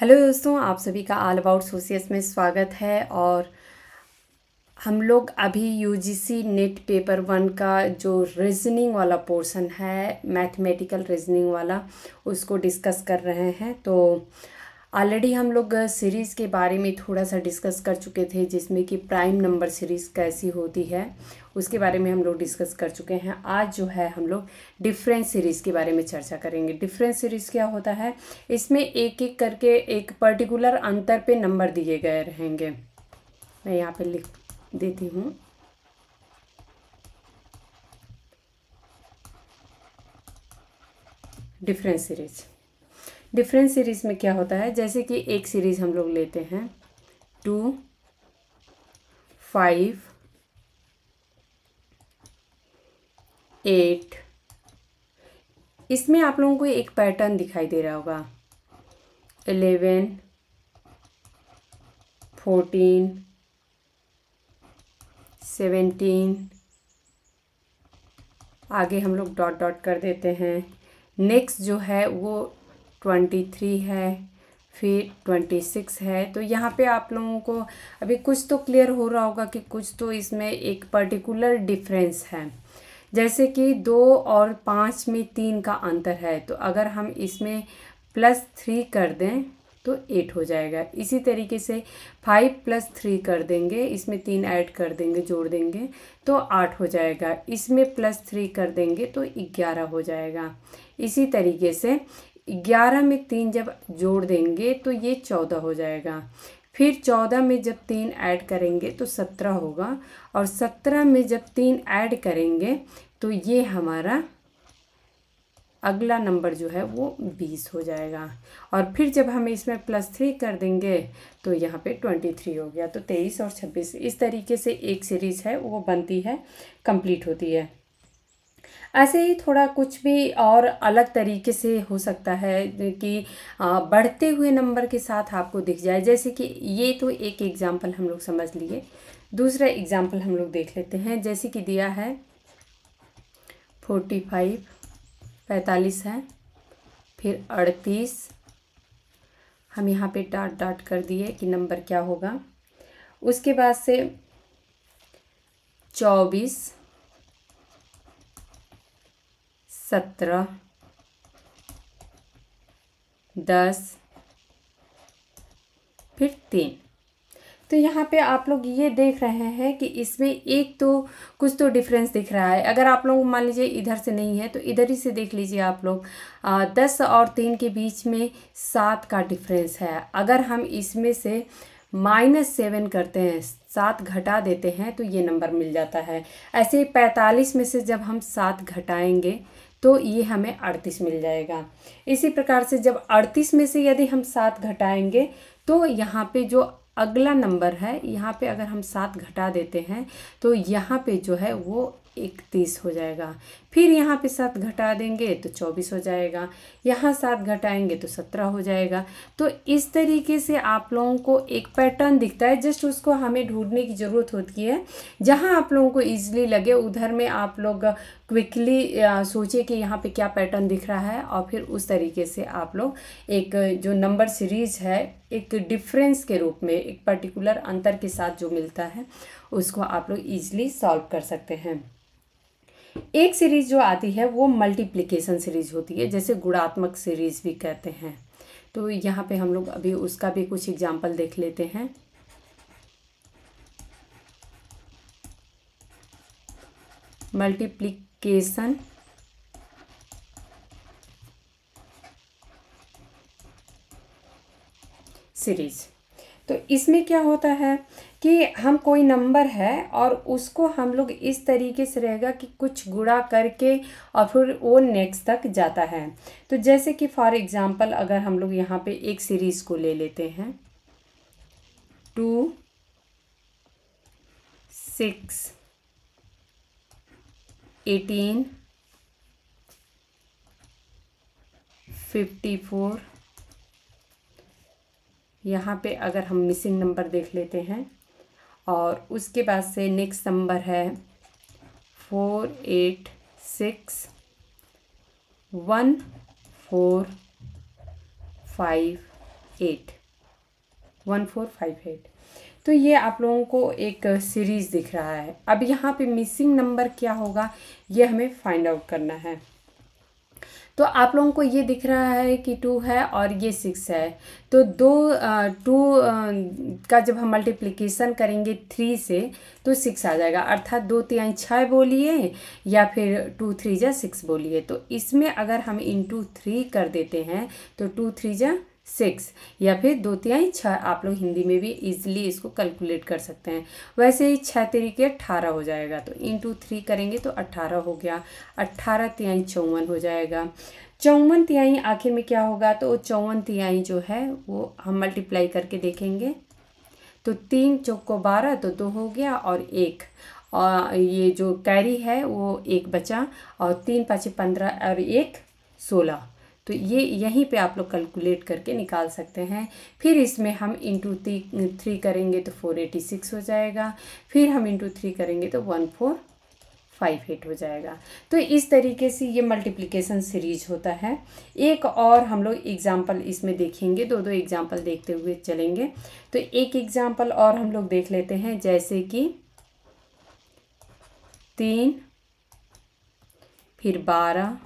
hello दोस्तों आप सभी का ऑल अबाउट सोसियस में स्वागत है और हम लोग अभी यूजीसी नेट पेपर वन का जो रीजनिंग वाला पोर्शन है मैथमेटिकल रीजनिंग वाला उसको डिस्कस कर रहे हैं तो ऑलरेडी हम लोग सीरीज़ के बारे में थोड़ा सा डिस्कस कर चुके थे जिसमें कि प्राइम नंबर सीरीज़ कैसी होती है उसके बारे में हम लोग डिस्कस कर चुके हैं आज जो है हम लोग डिफरेंस सीरीज़ के बारे में चर्चा करेंगे डिफरेंस सीरीज़ क्या होता है इसमें एक एक करके एक पर्टिकुलर अंतर पे नंबर दिए गए रहेंगे मैं यहाँ पे लिख देती हूँ डिफरेंस सीरीज़ डिफरेंट सीरीज़ में क्या होता है जैसे कि एक सीरीज़ हम लोग लेते हैं टू फाइव एट इसमें आप लोगों को एक पैटर्न दिखाई दे रहा होगा एलेवन फोर्टीन सेवेंटीन आगे हम लोग डॉट डॉट कर देते हैं नेक्स्ट जो है वो ट्वेंटी थ्री है फिर ट्वेंटी सिक्स है तो यहाँ पे आप लोगों को अभी कुछ तो क्लियर हो रहा होगा कि कुछ तो इसमें एक पर्टिकुलर डिफरेंस है जैसे कि दो और पाँच में तीन का अंतर है तो अगर हम इसमें प्लस थ्री कर दें तो एट हो जाएगा इसी तरीके से फाइव प्लस थ्री कर देंगे इसमें तीन ऐड कर देंगे जोड़ देंगे तो आठ हो जाएगा इसमें प्लस थ्री कर देंगे तो ग्यारह हो जाएगा इसी तरीके से ग्यारह में तीन जब जोड़ देंगे तो ये चौदह हो जाएगा फिर चौदह में जब तीन ऐड करेंगे तो सत्रह होगा और सत्रह में जब तीन ऐड करेंगे तो ये हमारा अगला नंबर जो है वो बीस हो जाएगा और फिर जब हम इसमें प्लस थ्री कर देंगे तो यहाँ पे ट्वेंटी थ्री हो गया तो तेईस और छब्बीस इस तरीके से एक सीरीज़ है वो बनती है कंप्लीट होती है ऐसे ही थोड़ा कुछ भी और अलग तरीके से हो सकता है कि बढ़ते हुए नंबर के साथ आपको दिख जाए जैसे कि ये तो एक एग्ज़ाम्पल हम लोग समझ लिए दूसरा एग्ज़ाम्पल हम लोग देख लेते हैं जैसे कि दिया है फोर्टी फाइव पैंतालीस है फिर अड़तीस हम यहाँ पे डाट डाट कर दिए कि नंबर क्या होगा उसके बाद से चौबीस सत्रह दस फिर तीन तो यहाँ पे आप लोग ये देख रहे हैं कि इसमें एक तो कुछ तो डिफरेंस दिख रहा है अगर आप लोग मान लीजिए इधर से नहीं है तो इधर ही से देख लीजिए आप लोग आ, दस और तीन के बीच में सात का डिफरेंस है अगर हम इसमें से माइनस सेवन करते हैं सात घटा देते हैं तो ये नंबर मिल जाता है ऐसे पैंतालीस में से जब हम सात घटाएंगे तो ये हमें अड़तीस मिल जाएगा इसी प्रकार से जब अड़तीस में से यदि हम सात घटाएंगे तो यहाँ पे जो अगला नंबर है यहाँ पे अगर हम सात घटा देते हैं तो यहाँ पे जो है वो इकतीस हो जाएगा फिर यहाँ पे सात घटा देंगे तो चौबीस हो जाएगा यहाँ सात घटाएंगे तो सत्रह हो जाएगा तो इस तरीके से आप लोगों को एक पैटर्न दिखता है जस्ट उसको हमें ढूंढने की ज़रूरत होती है जहाँ आप लोगों को ईजिली लगे उधर में आप लोग क्विकली सोचे कि यहाँ पे क्या पैटर्न दिख रहा है और फिर उस तरीके से आप लोग एक जो नंबर सीरीज़ है एक डिफ्रेंस के रूप में एक पर्टिकुलर अंतर के साथ जो मिलता है उसको आप लोग ईजिली सॉल्व कर सकते हैं एक सीरीज़ जो आती है वो मल्टीप्लिकेशन सीरीज़ होती है जैसे गुणात्मक सीरीज़ भी कहते हैं तो यहाँ पे हम लोग अभी उसका भी कुछ एग्जाम्पल देख लेते हैं मल्टीप्लिकेशन सीरीज़ तो इसमें क्या होता है कि हम कोई नंबर है और उसको हम लोग इस तरीके से रहेगा कि कुछ गुड़ा करके और फिर वो नेक्स्ट तक जाता है तो जैसे कि फॉर एग्ज़ाम्पल अगर हम लोग यहाँ पे एक सीरीज़ को ले लेते हैं two six eighteen fifty four यहाँ पे अगर हम मिसिंग नंबर देख लेते हैं और उसके बाद से नेक्स्ट नंबर है four eight six one four five eight one four five eight तो ये आप लोगों को एक सीरीज़ दिख रहा है अब यहाँ पे मिसिंग नंबर क्या होगा ये हमें फाइंड आउट करना है तो आप लोगों को ये दिख रहा है कि टू है और ये सिक्स है तो दो टू का जब हम मल्टीप्लीकेशन करेंगे थ्री से तो सिक्स आ जाएगा अर्थात दो तिहाई छः बोलिए या फिर टू थ्री जा सिक्स बोलिए तो इसमें अगर हम इन टू थ्री कर देते हैं तो टू थ्री जा सिक्स या फिर दो तिहाई छः आप लोग हिंदी में भी इजीली इसको कैलकुलेट कर सकते हैं वैसे ही छः तरीके अट्ठारह हो जाएगा तो इन टू थ्री करेंगे तो अट्ठारह हो गया अट्ठारह तिहाई चौवन हो जाएगा चौवन तिहाई आखिर में क्या होगा तो चौवन तिहाई जो है वो हम मल्टीप्लाई करके देखेंगे तो तीन चौको बारह तो दो हो गया और एक और ये जो कैरी है वो एक बचा और तीन पाँच पंद्रह और एक सोलह तो ये यहीं पे आप लोग कैलकुलेट करके निकाल सकते हैं फिर इसमें हम इंटू थ्री थ्री करेंगे तो फोर एटी सिक्स हो जाएगा फिर हम इंटू थ्री करेंगे तो वन फोर फाइव एट हो जाएगा तो इस तरीके से ये मल्टीप्लिकेशन सीरीज होता है एक और हम लोग एग्जाम्पल इसमें देखेंगे दो दो एग्जाम्पल देखते हुए चलेंगे तो एक एग्जाम्पल और हम लोग देख लेते हैं जैसे कि तीन फिर बारह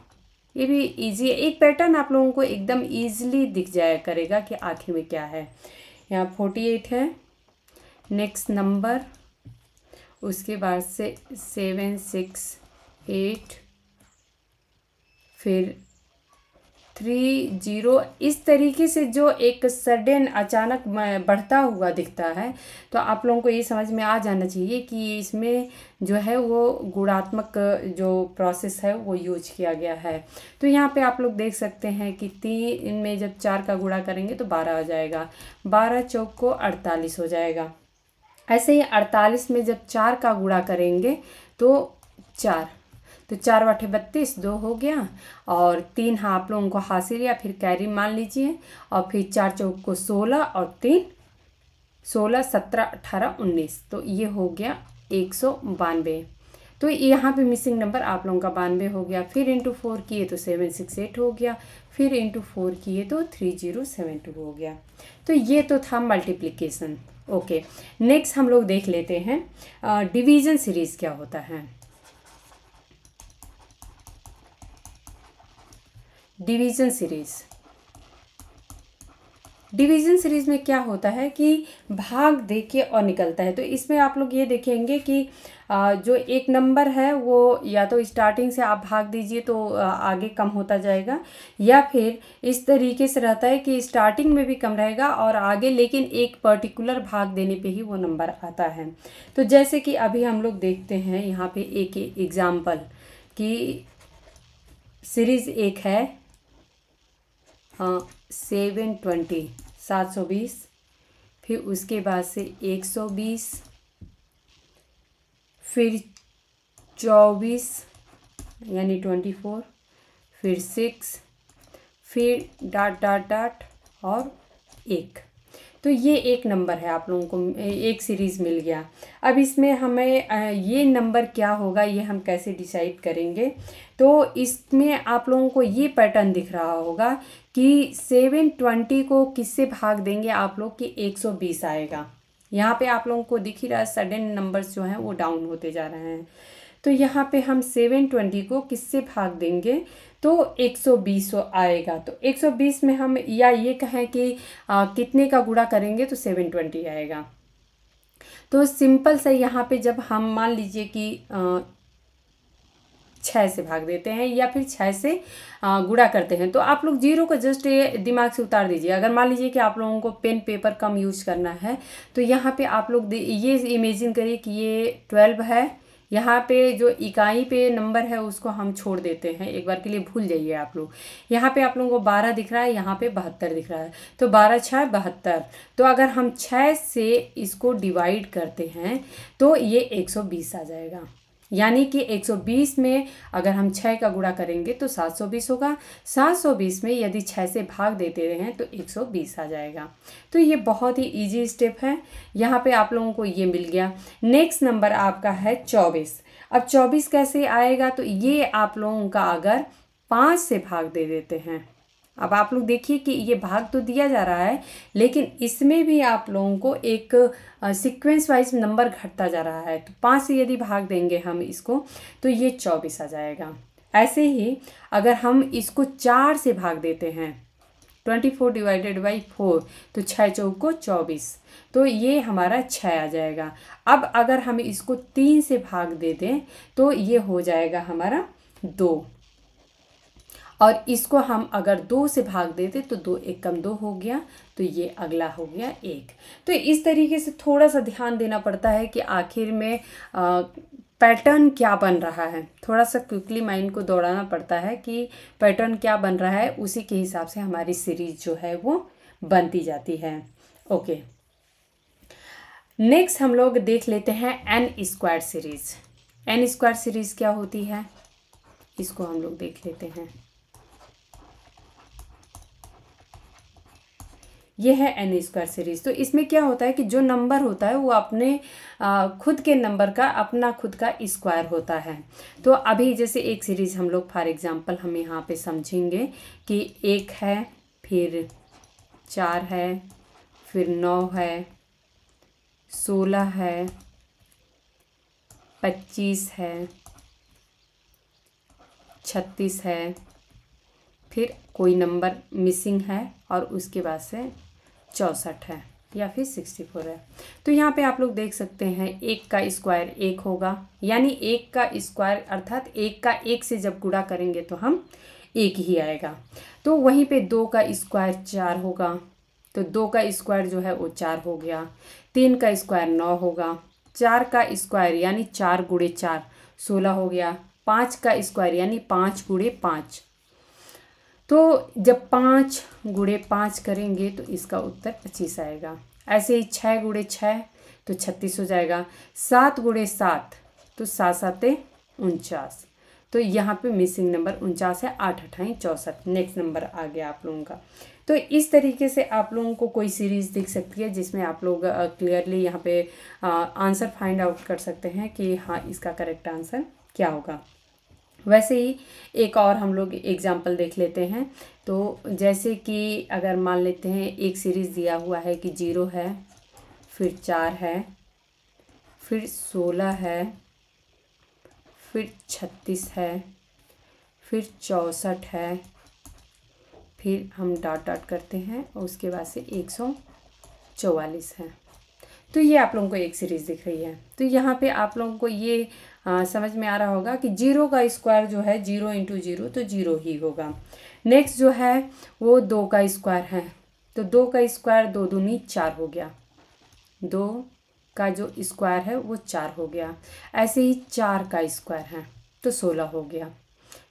ये भी ईजी है एक पैटर्न आप लोगों को एकदम ईजिली दिख जाया करेगा कि आखिर में क्या है यहाँ फोर्टी एट है नेक्स्ट नंबर उसके बाद से सेवन सिक्स एट फिर थ्री जीरो इस तरीके से जो एक सडन अचानक बढ़ता हुआ दिखता है तो आप लोगों को ये समझ में आ जाना चाहिए कि इसमें जो है वो गुणात्मक जो प्रोसेस है वो यूज किया गया है तो यहाँ पे आप लोग देख सकते हैं कि तीन में जब चार का गुणा करेंगे तो बारह हो जाएगा बारह चौक को अड़तालीस हो जाएगा ऐसे ही अड़तालीस में जब चार का गुणा करेंगे तो चार तो चार बटे बत्तीस दो हो गया और तीन हाँ आप लोगों को हासिल या फिर कैरी मान लीजिए और फिर चार चौक को सोलह और तीन सोलह सत्रह अठारह उन्नीस तो ये हो गया एक सौ बानवे तो यहाँ पे मिसिंग नंबर आप लोगों का बानवे हो गया फिर इंटू फोर किए तो सेवन सिक्स एट हो गया फिर इंटू फोर किए तो थ्री जीरो सेवन टू हो गया तो ये तो था मल्टीप्लिकेशन ओके नेक्स्ट हम लोग देख लेते हैं डिवीज़न सीरीज़ क्या होता है डिवीज़न सीरीज़ डिवीज़न सीरीज़ में क्या होता है कि भाग दे के और निकलता है तो इसमें आप लोग ये देखेंगे कि जो एक नंबर है वो या तो स्टार्टिंग से आप भाग दीजिए तो आगे कम होता जाएगा या फिर इस तरीके से रहता है कि स्टार्टिंग में भी कम रहेगा और आगे लेकिन एक पर्टिकुलर भाग देने पे ही वो नंबर आता है तो जैसे कि अभी हम लोग देखते हैं यहाँ पर एक एग्ज़ाम्पल कि सीरीज़ एक है सेवन ट्वेंटी सात सौ बीस फिर उसके बाद से एक सौ बीस फिर चौबीस यानी ट्वेंटी फोर फिर सिक्स फिर डाट डाट डाट और एक तो ये एक नंबर है आप लोगों को एक सीरीज़ मिल गया अब इसमें हमें ये नंबर क्या होगा ये हम कैसे डिसाइड करेंगे तो इसमें आप लोगों को ये पैटर्न दिख रहा होगा कि सेवन ट्वेंटी को किससे भाग देंगे आप लोग कि एक सौ बीस आएगा यहाँ पे आप लोगों को दिख ही रहा है सडन नंबर्स जो हैं वो डाउन होते जा रहे हैं तो यहाँ पे हम सेवन ट्वेंटी को किससे भाग देंगे तो 120 आएगा तो 120 में हम या ये कहें कि आ, कितने का गुड़ा करेंगे तो 720 आएगा तो सिंपल सा यहाँ पे जब हम मान लीजिए कि छः से भाग देते हैं या फिर छः से गुड़ा करते हैं तो आप लोग जीरो को जस्ट दिमाग से उतार दीजिए अगर मान लीजिए कि आप लोगों को पेन पेपर कम यूज करना है तो यहाँ पे आप लोग ये इमेजिन करिए कि ये ट्वेल्व है यहाँ पे जो इकाई पे नंबर है उसको हम छोड़ देते हैं एक बार के लिए भूल जाइए आप लोग यहाँ पे आप लोगों को बारह दिख रहा है यहाँ पे बहत्तर दिख रहा है तो बारह छः बहत्तर तो अगर हम छः से इसको डिवाइड करते हैं तो ये एक सौ बीस आ जाएगा यानी कि 120 में अगर हम 6 का गुणा करेंगे तो 720 होगा 720 में यदि 6 से भाग देते हैं तो 120 आ जाएगा तो ये बहुत ही इजी स्टेप है यहाँ पे आप लोगों को ये मिल गया नेक्स्ट नंबर आपका है चौबीस अब चौबीस कैसे आएगा तो ये आप लोगों का अगर पाँच से भाग दे देते हैं अब आप लोग देखिए कि ये भाग तो दिया जा रहा है लेकिन इसमें भी आप लोगों को एक सीक्वेंस वाइज नंबर घटता जा रहा है तो पाँच से यदि भाग देंगे हम इसको तो ये चौबीस आ जाएगा ऐसे ही अगर हम इसको चार से भाग देते हैं twenty four divided by four तो छः चौक को चौबीस तो ये हमारा छः आ जाएगा अब अगर हम इसको तीन से भाग दे दें तो ये हो जाएगा हमारा दो और इसको हम अगर दो से भाग देते तो दो एक कम दो हो गया तो ये अगला हो गया एक तो इस तरीके से थोड़ा सा ध्यान देना पड़ता है कि आखिर में आ, पैटर्न क्या बन रहा है थोड़ा सा क्विकली माइंड को दौड़ाना पड़ता है कि पैटर्न क्या बन रहा है उसी के हिसाब से हमारी सीरीज जो है वो बनती जाती है ओके नेक्स्ट हम लोग देख लेते हैं N square series N square series क्या होती है इसको हम लोग देख लेते हैं ये है एन स्क्वायर सीरीज़ तो इसमें क्या होता है कि जो नंबर होता है वो अपने आ, खुद के नंबर का अपना खुद का स्क्वायर होता है तो अभी जैसे एक सीरीज़ हम लोग फॉर एग्ज़ाम्पल हम यहाँ पे समझेंगे कि एक है फिर चार है फिर नौ है सोलह है पच्चीस है छत्तीस है फिर कोई नंबर मिसिंग है और उसके बाद से चौंसठ है या फिर सिक्सटी फोर है तो यहाँ पे आप लोग देख सकते हैं एक का स्क्वायर एक होगा यानी एक का स्क्वायर अर्थात एक का एक से जब गुड़ा करेंगे तो हम एक ही आएगा तो वहीं पे दो का स्क्वायर चार होगा तो दो का स्क्वायर जो है वो चार हो गया तीन का स्क्वायर नौ होगा चार का स्क्वायर यानी चार गुड़े चार सोलह हो गया पाँच का स्क्वायर यानी पाँच गुड़े पाँच तो जब पाँच गुड़े पाँच करेंगे तो इसका उत्तर पच्चीस आएगा ऐसे ही छः गुड़े छः तो छत्तीस हो जाएगा सात गुड़े सात तो सात सात उनचास तो यहाँ पे मिसिंग नंबर उनचास है आठ अठाई चौंसठ नेक्स्ट नंबर आ गया आप लोगों का तो इस तरीके से आप लोगों को कोई सीरीज़ दिख सकती है जिसमें आप लोग क्लियरली यहाँ पे आंसर फाइंड आउट कर सकते हैं कि हाँ इसका करेक्ट आंसर क्या होगा वैसे ही एक और हम लोग एग्जाम्पल देख लेते हैं तो जैसे कि अगर मान लेते हैं एक सीरीज़ दिया हुआ है कि जीरो है फिर चार है फिर सोलह है फिर छत्तीस है फिर चौंसठ है फिर हम डॉट डॉट करते हैं और उसके बाद से एक सौ चौवालीस है तो ये आप लोगों को एक सीरीज़ दिख रही है तो यहाँ पे आप लोगों को ये आ, समझ में आ रहा होगा कि जीरो का स्क्वायर जो है जीरो इंटू जीरो तो जीरो ही होगा नेक्स्ट जो है वो दो का स्क्वायर है तो दो का स्क्वायर दो दूनी चार हो गया दो का जो स्क्वायर है वो चार हो गया ऐसे ही चार का स्क्वायर है तो सोलह हो गया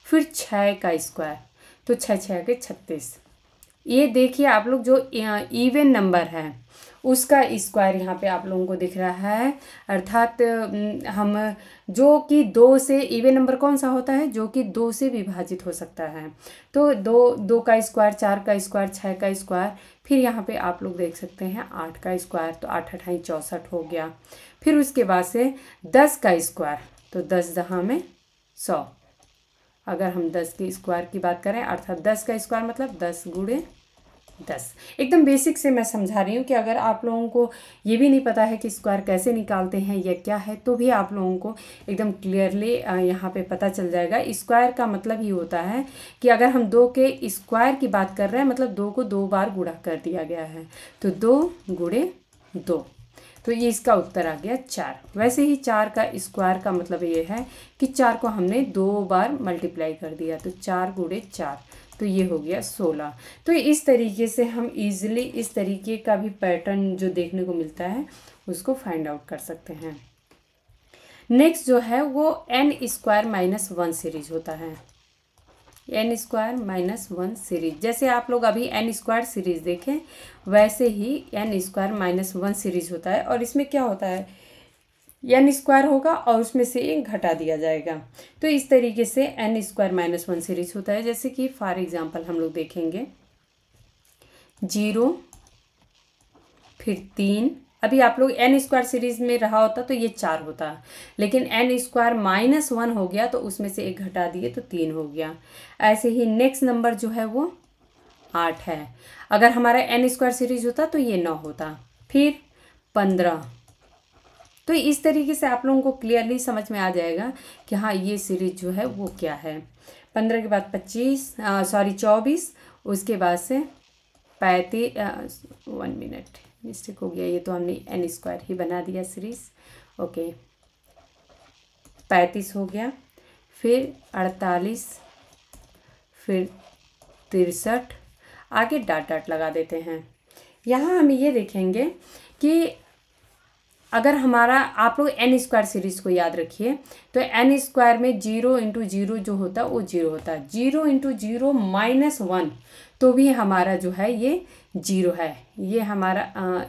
फिर छः का स्क्वायर तो छः छः के छत्तीस ये देखिए आप लोग जो इवन नंबर है उसका स्क्वायर यहाँ पे आप लोगों को दिख रहा है अर्थात हम जो कि दो से इवे नंबर कौन सा होता है जो कि दो से विभाजित हो सकता है तो दो दो का स्क्वायर चार का स्क्वायर छः का स्क्वायर फिर यहाँ पे आप लोग देख सकते हैं आठ का स्क्वायर तो आठ अठाई चौंसठ हो गया फिर उसके बाद से दस का स्क्वायर तो दस जहाँ में सौ अगर हम दस के स्क्वायर की बात करें अर्थात दस का स्क्वायर मतलब दस गुड़े दस एकदम बेसिक से मैं समझा रही हूँ कि अगर आप लोगों को ये भी नहीं पता है कि स्क्वायर कैसे निकालते हैं या क्या है तो भी आप लोगों को एकदम क्लियरली यहाँ पे पता चल जाएगा स्क्वायर का मतलब ये होता है कि अगर हम दो के स्क्वायर की बात कर रहे हैं मतलब दो को दो बार गुड़ा कर दिया गया है तो दो गुड़े दो तो ये इसका उत्तर आ गया चार वैसे ही चार का स्क्वायर का मतलब ये है कि चार को हमने दो बार मल्टीप्लाई कर दिया तो चार गुड़े चार तो ये हो गया सोलह तो इस तरीके से हम इजिली इस तरीके का भी पैटर्न जो देखने को मिलता है उसको फाइंड आउट कर सकते हैं नेक्स्ट जो है वो N square minus one series होता है N square minus one series जैसे आप लोग अभी एन स्क्वायर सीरीज देखें वैसे ही N square minus one series होता है और इसमें क्या होता है एन स्क्वायर होगा और उसमें से एक घटा दिया जाएगा तो इस तरीके से N square minus one series होता है जैसे कि फॉर एग्जांपल हम लोग देखेंगे जीरो फिर तीन अभी आप लोग एन स्क्वायर सीरीज में रहा होता तो ये चार होता लेकिन एन स्क्वायर माइनस वन हो गया तो उसमें से एक घटा दिए तो तीन हो गया ऐसे ही नेक्स्ट नंबर जो है वो आठ है अगर हमारा एन स्क्वायर सीरीज होता तो ये नौ होता फिर पंद्रह तो इस तरीके से आप लोगों को क्लियरली समझ में आ जाएगा कि हाँ ये सीरीज जो है वो क्या है पंद्रह के बाद पच्चीस सॉरी चौबीस उसके बाद से पैंतीस वन मिनट मिस्टेक हो गया ये तो हमने एन स्क्वायर ही बना दिया सीरीज ओके पैंतीस हो गया फिर अड़तालीस फिर तिरसठ आगे डाट डाट लगा देते हैं यहाँ हम ये देखेंगे कि अगर हमारा आप लोग एन स्क्वायर सीरीज़ को याद रखिए तो एन स्क्वायर में जीरो इंटू जीरो जो होता है वो जीरो होता है zero into zero minus one तो भी हमारा जो है ये जीरो है ये हमारा आ,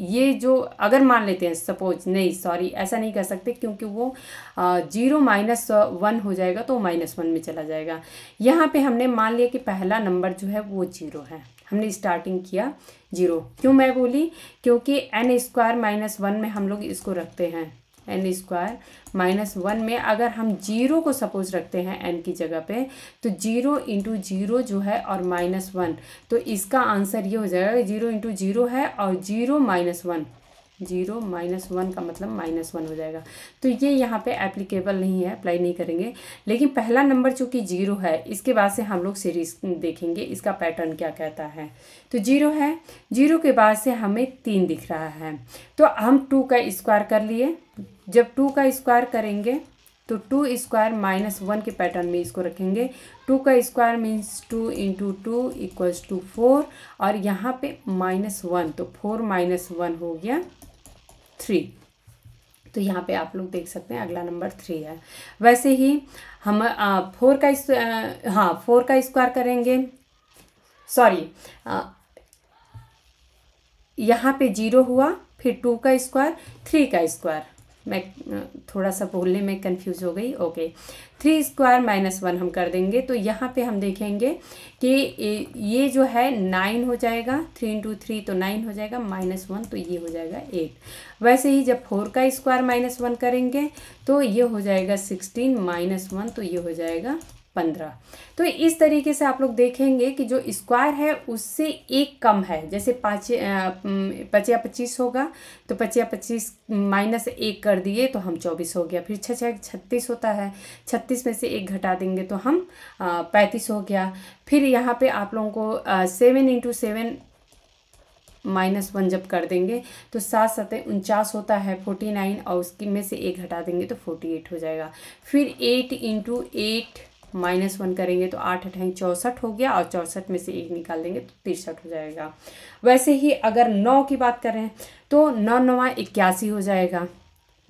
ये जो अगर मान लेते हैं सपोज नहीं सॉरी ऐसा नहीं कर सकते क्योंकि वो जीरो माइनस वन हो जाएगा तो माइनस वन में चला जाएगा यहाँ पे हमने मान लिया कि पहला नंबर जो है वो जीरो है हमने स्टार्टिंग किया जीरो क्यों मैं बोली क्योंकि एन स्क्वायर माइनस वन में हम लोग इसको रखते हैं एन स्क्वायर माइनस वन में अगर हम जीरो को सपोज रखते हैं एन की जगह पे तो जीरो इंटू जीरो जो है और माइनस वन तो इसका आंसर ये हो जाएगा जीरो इंटू जीरो है और zero minus one zero minus one का मतलब माइनस वन हो जाएगा तो ये यहाँ पे एप्लीकेबल नहीं है अप्लाई नहीं करेंगे लेकिन पहला नंबर चूँकि जीरो है इसके बाद से हम लोग सीरीज देखेंगे इसका पैटर्न क्या कहता है तो जीरो है जीरो के बाद से हमें तीन दिख रहा है तो हम टू का स्क्वायर कर लिए जब टू का स्क्वायर करेंगे तो टू स्क्वायर माइनस वन के पैटर्न में इसको रखेंगे टू का square means two into two equals to four और यहाँ पे माइनस वन तो फोर माइनस वन हो गया थ्री तो यहाँ पे आप लोग देख सकते हैं अगला नंबर थ्री है वैसे ही हम फोर का स्क्वायर हाँ फोर का स्क्वायर करेंगे सॉरी यहाँ पे जीरो हुआ फिर टू का स्क्वायर थ्री का स्क्वायर मैं थोड़ा सा बोलने में कंफ्यूज हो गई okay three square minus one हम कर देंगे तो यहाँ पे हम देखेंगे कि ये जो है नाइन हो जाएगा थ्री इंटू थ्री तो नाइन हो जाएगा माइनस वन तो ये हो जाएगा एट वैसे ही जब फोर का स्क्वायर माइनस वन करेंगे तो ये हो जाएगा सिक्सटीन माइनस वन तो ये हो जाएगा पंद्रह तो इस तरीके से आप लोग देखेंगे कि जो स्क्वायर है उससे एक कम है जैसे पाँच पचिया पच्चीस होगा तो पचिया पच्चीस माइनस एक कर दिए तो हम चौबीस हो गया फिर छः छः छत्तीस होता है छत्तीस में से एक घटा देंगे तो हम पैंतीस हो गया फिर यहाँ पे आप लोगों को seven into seven minus one जब कर देंगे तो सात सतह उनचास होता है फोर्टी नाइन और उसकी में से एक घटा देंगे तो फोर्टी एट हो जाएगा फिर eight into eight minus one करेंगे तो आठ अठाई चौंसठ हो गया और चौंसठ में से एक निकाल देंगे तो तिरसठ हो जाएगा वैसे ही अगर नौ की बात करें तो नौ नवा इक्यासी हो जाएगा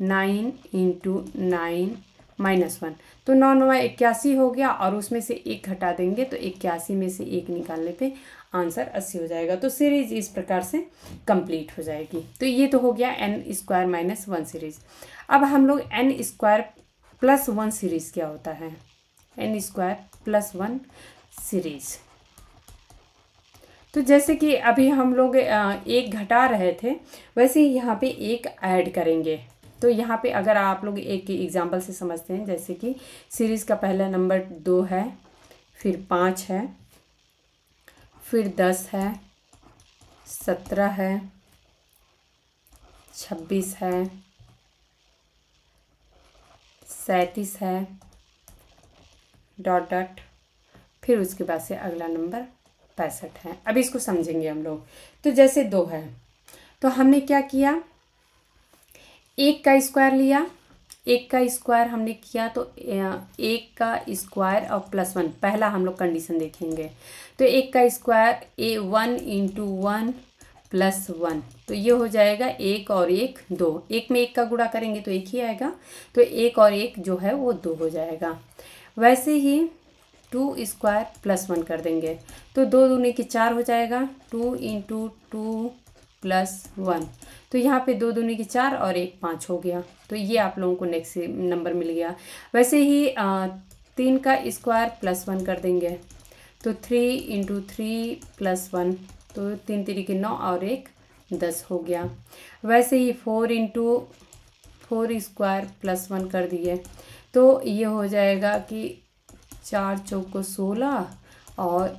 nine into nine minus one तो नौ नवा इक्यासी हो गया और उसमें से एक घटा देंगे तो इक्यासी में से एक निकालने पे आंसर अस्सी हो जाएगा तो सीरीज इस प्रकार से कंप्लीट हो जाएगी तो ये तो हो गया N square minus one series अब हम लोग N square plus one series क्या होता है N square plus one series तो जैसे कि अभी हम लोग एक घटा रहे थे वैसे ही यहाँ पे एक ऐड करेंगे तो यहाँ पे अगर आप लोग एक एग्ज़ाम्पल से समझते हैं जैसे कि सीरीज़ का पहला नंबर दो है फिर पाँच है फिर दस है सत्रह है छब्बीस है सैंतीस है डॉट डॉट फिर उसके बाद से अगला नंबर पैंसठ है अब इसको समझेंगे हम लोग तो जैसे दो है तो हमने क्या किया एक का स्क्वायर लिया एक का स्क्वायर हमने किया तो एक का स्क्वायर और प्लस वन पहला हम लोग कंडीशन देखेंगे तो एक का square a one into one plus one तो ये हो जाएगा एक और एक दो एक में एक का गुड़ा करेंगे तो एक ही आएगा तो एक और एक जो है वो दो हो जाएगा वैसे ही टू स्क्वायर प्लस वन कर देंगे तो दो दूने की चार हो जाएगा two into two plus one तो यहाँ पे दो दूनी की चार और एक पाँच हो गया तो ये आप लोगों को नेक्स्ट नंबर मिल गया वैसे ही आ, तीन का स्क्वायर प्लस वन कर देंगे तो three into three plus one तो तीन तरीके नौ और एक दस हो गया वैसे ही four into four square plus one कर दिए तो ये हो जाएगा कि चार चौको सोलह और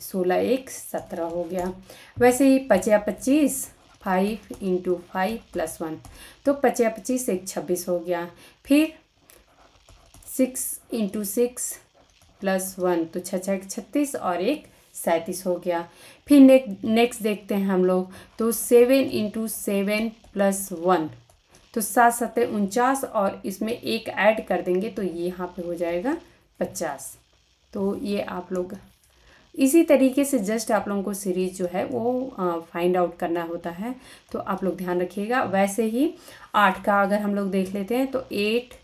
सोलह एक सत्रह हो गया वैसे ही पचया पच्चीस five into five plus one तो पचया पच्चीस एक छब्बीस हो गया फिर six into six plus one तो छः छः छत्तीस और एक सैंतीस हो गया फिर नेक्स्ट देखते हैं हम लोग तो seven into seven plus one तो सात सत्तर उनचास और इसमें एक ऐड कर देंगे तो ये यहाँ पे हो जाएगा पचास तो ये आप लोग इसी तरीके से जस्ट आप लोगों को सीरीज जो है वो फाइंड आउट करना होता है तो आप लोग ध्यान रखिएगा वैसे ही आठ का अगर हम लोग देख लेते हैं तो एट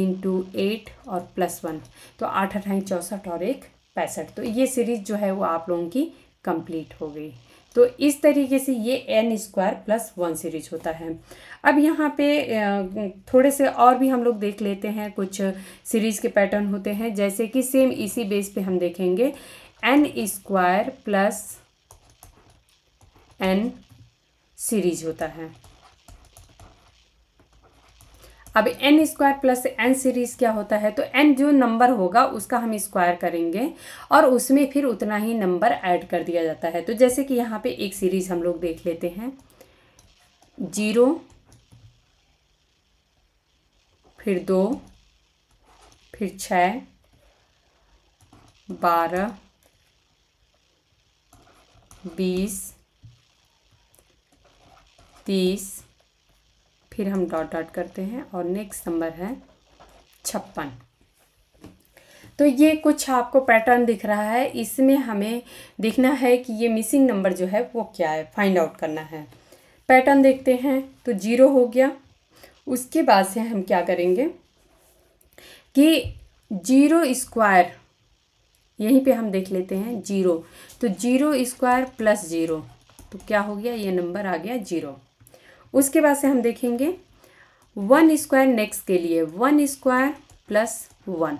इंटू एट और प्लस वन तो आठ अठाई चौंसठ और एक पैंसठ तो ये सीरीज जो है वो आप लोगों की कंप्लीट हो गई तो इस तरीके से ये N square plus one series होता है अब यहाँ पे थोड़े से और भी हम लोग देख लेते हैं कुछ सीरीज के पैटर्न होते हैं जैसे कि सेम इसी बेस पे हम देखेंगे N square plus N series होता है अब N square plus N series क्या होता है तो एन जो नंबर होगा उसका हम स्क्वायर करेंगे और उसमें फिर उतना ही नंबर ऐड कर दिया जाता है तो जैसे कि यहाँ पे एक सीरीज़ हम लोग देख लेते हैं जीरो फिर दो फिर छ बारह बीस तीस फिर हम डॉट डॉट करते हैं और नेक्स्ट नंबर है छप्पन तो ये कुछ आपको पैटर्न दिख रहा है इसमें हमें देखना है कि ये मिसिंग नंबर जो है वो क्या है फाइंड आउट करना है पैटर्न देखते हैं तो जीरो हो गया उसके बाद से हम क्या करेंगे कि जीरो स्क्वायर यहीं पे हम देख लेते हैं जीरो तो जीरो स्क्वायर प्लस जीरो तो क्या हो गया ये नंबर आ गया जीरो उसके बाद से हम देखेंगे वन स्क्वायर नेक्स्ट के लिए वन स्क्वायर प्लस वन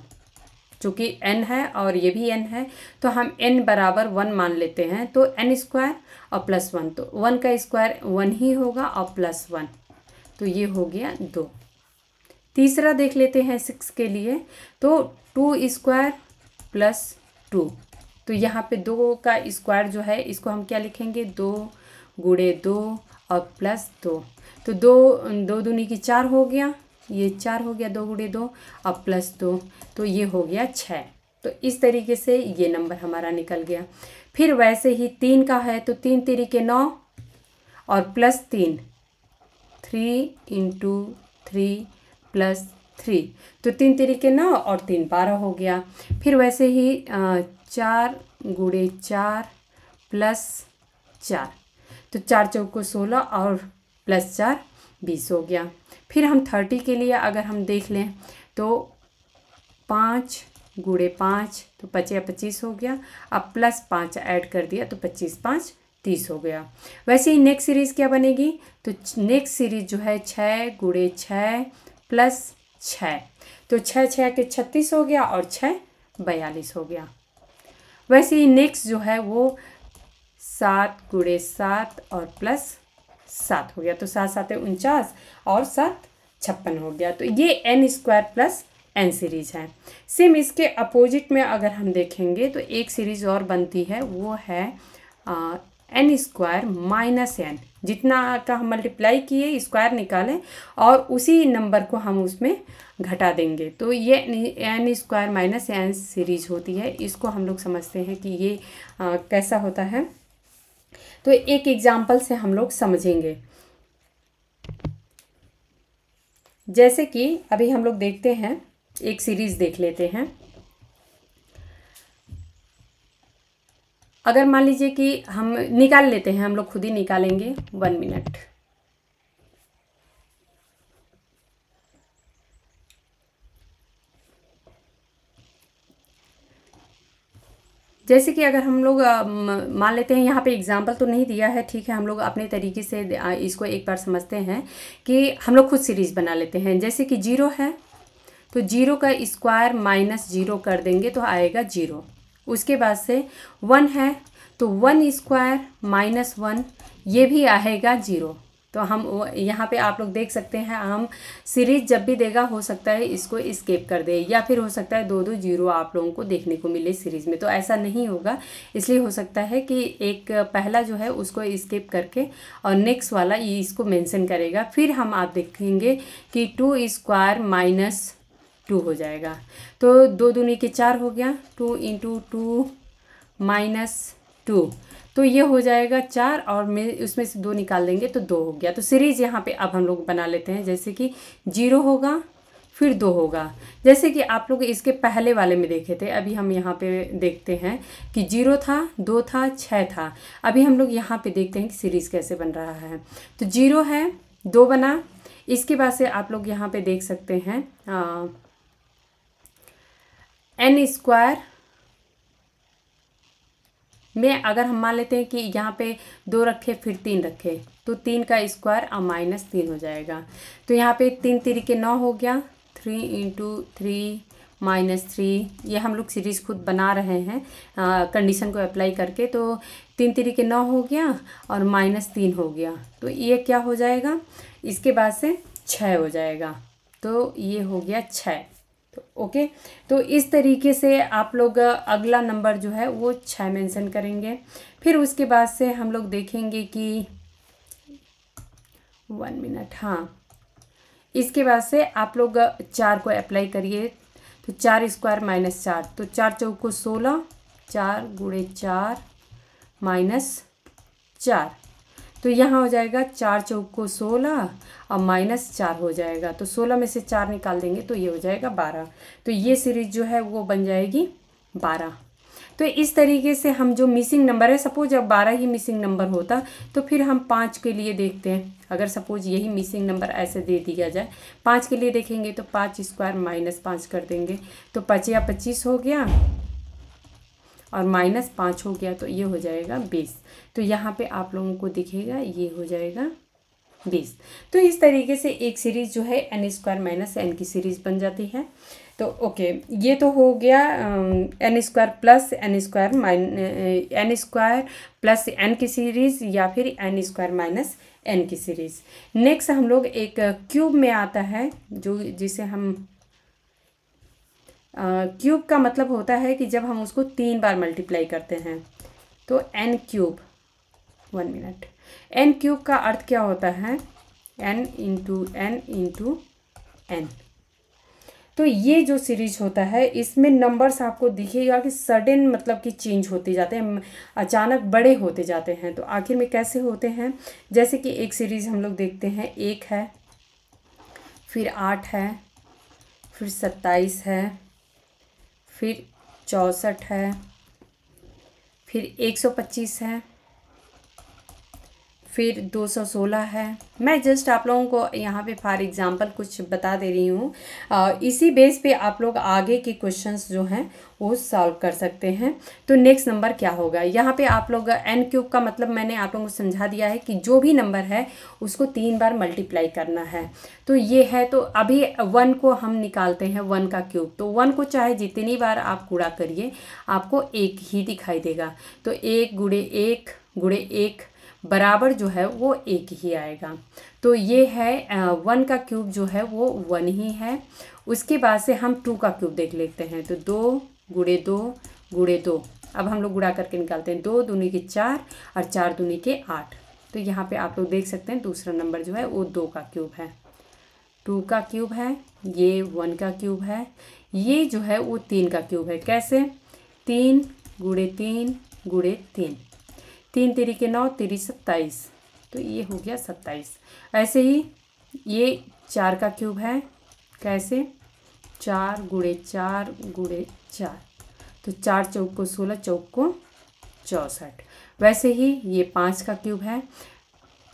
चूँकि एन है और ये भी एन है तो हम एन बराबर वन मान लेते हैं तो एन स्क्वायर और प्लस वन तो वन का स्क्वायर वन ही होगा और प्लस वन तो ये हो गया दो तीसरा देख लेते हैं सिक्स के लिए तो टू स्क्वायर प्लस टू तो यहाँ पे दो का स्क्वायर जो है इसको हम क्या लिखेंगे दो गुड़े दो और प्लस दो तो दो दो दूनी की चार हो गया ये चार हो गया दो गुड़े दो और प्लस दो तो ये हो गया छः तो इस तरीके से ये नंबर हमारा निकल गया फिर वैसे ही तीन का है तो तीन तेरी के नौ और प्लस तीन three into three plus three तो तीन तेरी के नौ और तीन बारह हो गया फिर वैसे ही चार गुड़े चार प्लस चार तो चार चौको सोलह और प्लस चार बीस हो गया फिर हम थर्टी के लिए अगर हम देख लें तो पाँच गुड़े पाँच तो पचे पच्चीस हो गया अब प्लस पाँच ऐड कर दिया तो पच्चीस पाँच तीस हो गया वैसे ही नेक्स्ट सीरीज़ क्या बनेगी तो नेक्स्ट सीरीज़ जो है छः गुड़े छः प्लस छः तो छः छः के छत्तीस हो गया और छः बयालीस हो गया वैसे ही नेक्स्ट जो है वो सात गुड़े सात और प्लस सात हो गया तो सात सात उनचास और सात छप्पन हो गया तो ये N square plus N series है सेम इसके अपोजिट में अगर हम देखेंगे तो एक सीरीज और बनती है वो है एन स्क्वायर माइनस एन जितना का हम मल्टीप्लाई किए स्क्वायर निकालें और उसी नंबर को हम उसमें घटा देंगे तो ये N square minus N series होती है इसको हम लोग समझते हैं कि ये आ, कैसा होता है तो एक एग्जाम्पल से हम लोग समझेंगे जैसे कि अभी हम लोग देखते हैं एक सीरीज़ देख लेते हैं अगर मान लीजिए कि हम निकाल लेते हैं हम लोग खुद ही निकालेंगे वन मिनट जैसे कि अगर हम लोग मान लेते हैं यहाँ पे एग्जाम्पल तो नहीं दिया है ठीक है हम लोग अपने तरीके से इसको एक बार समझते हैं कि हम लोग खुद सीरीज़ बना लेते हैं जैसे कि जीरो है तो जीरो का स्क्वायर माइनस जीरो कर देंगे तो आएगा जीरो उसके बाद से वन है तो वन स्क्वायर माइनस वन ये भी आएगा जीरो तो हम यहाँ पे आप लोग देख सकते हैं हम सीरीज जब भी देगा हो सकता है इसको स्केप कर दे या फिर हो सकता है दो दो जीरो आप लोगों को देखने को मिले सीरीज में तो ऐसा नहीं होगा इसलिए हो सकता है कि एक पहला जो है उसको स्केप करके और नेक्स्ट वाला ये इसको मेंशन करेगा फिर हम आप देखेंगे कि टू स्क्वायर माइनस टू हो जाएगा तो दो दूनी के चार हो गया two into two minus two तो ये हो जाएगा चार और में उसमें से दो निकाल देंगे तो दो हो गया तो सीरीज़ यहाँ पे अब हम लोग बना लेते हैं जैसे कि जीरो होगा फिर दो होगा जैसे कि आप लोग इसके पहले वाले में देखे थे अभी हम यहाँ पे देखते हैं कि जीरो था दो था छः था अभी हम लोग यहाँ पे देखते हैं कि सीरीज़ कैसे बन रहा है तो जीरो है दो बना इसके बाद से आप लोग यहाँ पे देख सकते हैं एन स्क्वायर में अगर हम मान लेते हैं कि यहाँ पे दो रखे फिर तीन रखे तो तीन का स्क्वायर और माइनस तीन हो जाएगा तो यहाँ पे तीन तरीके नौ हो गया three into three minus three ये हम लोग सीरीज़ खुद बना रहे हैं कंडीशन को अप्लाई करके तो तीन तरीके नौ हो गया और माइनस तीन हो गया तो ये क्या हो जाएगा इसके बाद से छः हो जाएगा तो ये हो गया छः ओके तो इस तरीके से आप लोग अगला नंबर जो है वो छः मेंशन करेंगे फिर उसके बाद से हम लोग देखेंगे कि वन मिनट हाँ इसके बाद से आप लोग चार को अप्लाई करिए तो चार स्क्वायर माइनस चार तो चार चौको सोलह चार गुड़े चार माइनस चार तो यहाँ हो जाएगा चार चौक को सोलह और माइनस चार हो जाएगा तो सोलह में से चार निकाल देंगे तो ये हो जाएगा बारह तो ये सीरीज जो है वो बन जाएगी बारह तो इस तरीके से हम जो मिसिंग नंबर है सपोज अब बारह ही मिसिंग नंबर होता तो फिर हम पाँच के लिए देखते हैं अगर सपोज यही मिसिंग नंबर ऐसे दे दिया जाए पाँच के लिए देखेंगे तो पाँच स्क्वायर माइनस पाँच कर देंगे तो पचिया पच्चीस हो गया और माइनस पाँच हो गया तो ये हो जाएगा बीस तो यहाँ पे आप लोगों को दिखेगा ये हो जाएगा बीस तो इस तरीके से एक सीरीज़ जो है एन स्क्वायर माइनस एन की सीरीज़ बन जाती है तो ओके ये तो हो गया N square plus N square minus N square plus N की सीरीज़ या फिर एन स्क्वायर माइनस एन की सीरीज़ नेक्स्ट हम लोग एक क्यूब में आता है जो जिसे हम क्यूब का मतलब होता है कि जब हम उसको तीन बार मल्टीप्लाई करते हैं तो N cube one minute N cube का अर्थ क्या होता है N into N into N तो ये जो सीरीज होता है इसमें नंबर्स आपको दिखेगा कि सडन मतलब कि चेंज होते जाते हैं अचानक बड़े होते जाते हैं तो आखिर में कैसे होते हैं जैसे कि एक सीरीज़ हम लोग देखते हैं एक है फिर आठ है फिर सत्ताईस है फिर चौंसठ है फिर एक सौ पच्चीस है फिर 216 है मैं जस्ट आप लोगों को यहाँ पे फॉर एग्जांपल कुछ बता दे रही हूँ इसी बेस पे आप लोग आगे के क्वेश्चंस जो हैं वो सॉल्व कर सकते हैं तो नेक्स्ट नंबर क्या होगा यहाँ पे आप लोग एन क्यूब का मतलब मैंने आप लोगों को समझा दिया है कि जो भी नंबर है उसको तीन बार मल्टीप्लाई करना है तो ये है तो अभी वन को हम निकालते हैं वन का क्यूब तो वन को चाहे जितनी बार आप कूड़ा करिए आपको एक ही दिखाई देगा तो एक गुड़े एक गुड़े एक बराबर जो है वो एक ही आएगा तो ये है वन का क्यूब जो है वो वन ही है उसके बाद से हम टू का क्यूब देख लेते हैं तो दो गुड़े दो गुड़े दो अब हम लोग गुड़ा करके निकालते हैं दो दूनी के चार और चार दूनी के आठ तो यहाँ पे आप लोग देख सकते हैं दूसरा नंबर जो है वो दो का क्यूब है टू का क्यूब है ये वन का क्यूब है ये जो है वो तीन का क्यूब है कैसे तीन गुड़े तीन गुड़े तीन तीन तेरी के नौ तेरी सत्ताईस तो ये हो गया सत्ताईस ऐसे ही ये चार का क्यूब है कैसे चार गुड़े चार गुड़े चार तो चार चौक को सोलह चौक को चौंसठ वैसे ही ये पाँच का क्यूब है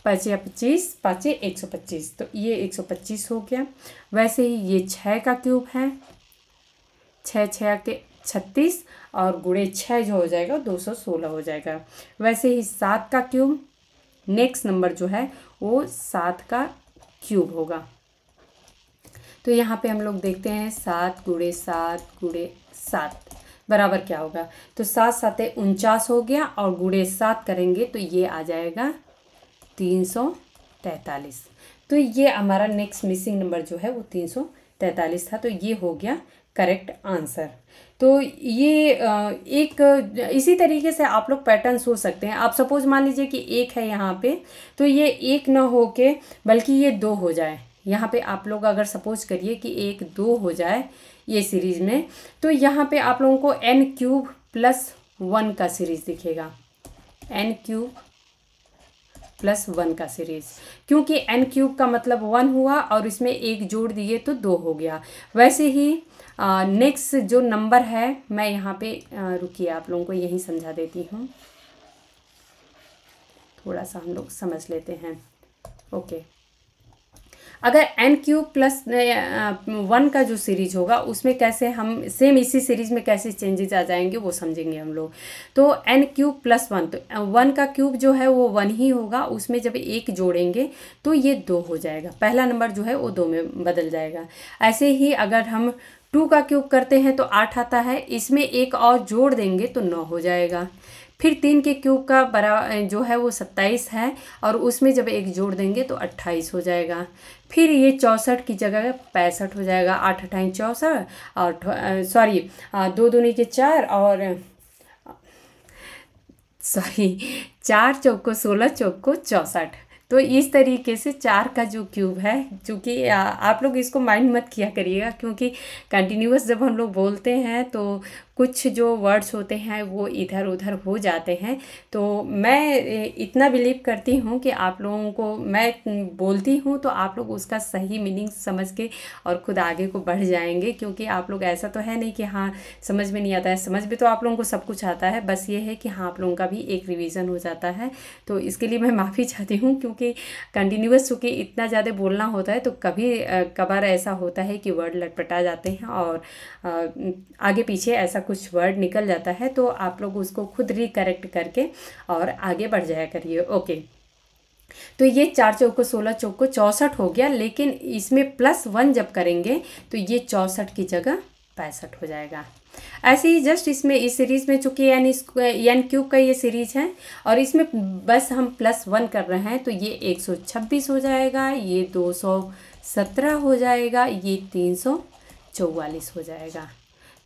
पाँच या पच्चीस पाँचे एक सौ पच्चीस तो ये एक सौ पच्चीस हो गया वैसे ही ये छः का क्यूब है छः छः के छत्तीस और गुड़े छः जो हो जाएगा दो सौ सोलह हो जाएगा वैसे ही सात का क्यूब नेक्स्ट नंबर जो है वो सात का क्यूब होगा तो यहाँ पे हम लोग देखते हैं सात गुड़े सात गुड़े सात बराबर क्या होगा तो सात सात उनचास हो गया और गुड़े सात करेंगे तो ये आ जाएगा तीन सौ तैतालीस तो ये हमारा नेक्स्ट मिसिंग नंबर जो है वो तीन सौ तैतालीस था तो ये हो गया करेक्ट आंसर तो ये एक इसी तरीके से आप लोग पैटर्न सो सकते हैं आप सपोज मान लीजिए कि एक है यहाँ पे तो ये एक ना हो के बल्कि ये दो हो जाए यहाँ पे आप लोग अगर सपोज करिए कि एक दो हो जाए ये सीरीज़ में तो यहाँ पे आप लोगों को एन क्यूब प्लस वन का सीरीज़ दिखेगा एन क्यूब प्लस वन का सीरीज क्योंकि एन क्यूब का मतलब वन हुआ और इसमें एक जोड़ दिए तो दो हो गया वैसे ही नेक्स्ट जो नंबर है मैं यहाँ पे रुकिए आप लोगों को यही समझा देती हूँ थोड़ा सा हम लोग समझ लेते हैं ओके अगर एन क्यूब प्लस वन का जो सीरीज होगा उसमें कैसे हम सेम इसी सीरीज में कैसे चेंजेस आ जाएंगे वो समझेंगे हम लोग तो एन क्यूब प्लस वन तो वन का क्यूब जो है वो वन ही होगा उसमें जब एक जोड़ेंगे तो ये दो हो जाएगा पहला नंबर जो है वो दो में बदल जाएगा ऐसे ही अगर हम टू का क्यूब करते हैं तो आठ आता है इसमें एक और जोड़ देंगे तो नौ हो जाएगा फिर तीन के क्यूब का बरा जो है वो सत्ताईस है और उसमें जब एक जोड़ देंगे तो अट्ठाईस हो जाएगा फिर ये चौंसठ की जगह पैंसठ हो जाएगा आठ अठाई चौंसठ और सॉरी दो दो नीचे चार और सॉरी चार चौक को सोलह चौक को चौंसठ तो इस तरीके से चार का जो क्यूब है जो कि आप लोग इसको माइंड मत किया करिएगा क्योंकि कंटिन्यूस जब हम लोग बोलते हैं तो कुछ जो वर्ड्स होते हैं वो इधर उधर हो जाते हैं तो मैं इतना बिलीव करती हूँ कि आप लोगों को मैं बोलती हूँ तो आप लोग उसका सही मीनिंग समझ के और ख़ुद आगे को बढ़ जाएंगे क्योंकि आप लोग ऐसा तो है नहीं कि हाँ समझ में नहीं आता है समझ में तो आप लोगों को सब कुछ आता है बस ये है कि हाँ आप लोगों का भी एक रिविज़न हो जाता है तो इसके लिए मैं माफ़ी चाहती हूँ क्योंकि कंटिन्यूस चूँकि इतना ज़्यादा बोलना होता है तो कभी कभार ऐसा होता है कि वर्ड लटपटा जाते हैं और आगे पीछे ऐसा कुछ वर्ड निकल जाता है तो आप लोग उसको खुद रिकरेक्ट करके और आगे बढ़ जाया करिए ओके तो ये चार चौको सोलह चौको चौंसठ हो गया लेकिन इसमें प्लस वन जब करेंगे तो ये चौंसठ की जगह पैंसठ हो जाएगा ऐसे ही जस्ट इसमें इस सीरीज़ में चूंकि एन एन क्यूब का ये सीरीज़ है और इसमें बस हम प्लस वन कर रहे हैं तो ये एक सौ छब्बीस हो जाएगा ये दो सौ सत्रह हो जाएगा ये तीन सौ चौवालीस हो जाएगा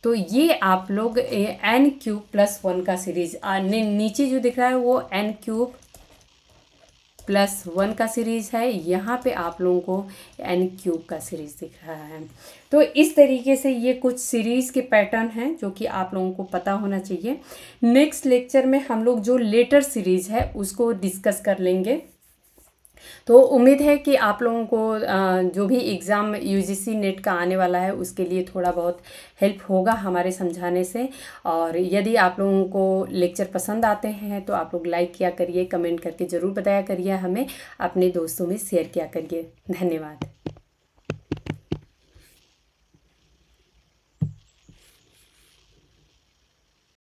तो ये आप लोग एन क्यूब प्लस वन का सीरीज नीचे जो दिख रहा है वो एन क्यूब प्लस वन का सीरीज़ है यहाँ पे आप लोगों को एन क्यूब का सीरीज़ दिख रहा है तो इस तरीके से ये कुछ सीरीज़ के पैटर्न हैं जो कि आप लोगों को पता होना चाहिए नेक्स्ट लेक्चर में हम लोग जो लेटर सीरीज़ है उसको डिस्कस कर लेंगे तो उम्मीद है कि आप लोगों को जो भी एग्ज़ाम यूजीसी नेट का आने वाला है उसके लिए थोड़ा बहुत हेल्प होगा हमारे समझाने से और यदि आप लोगों को लेक्चर पसंद आते हैं तो आप लोग लाइक किया करिए कमेंट करके ज़रूर बताया करिए हमें अपने दोस्तों में शेयर किया करिए धन्यवाद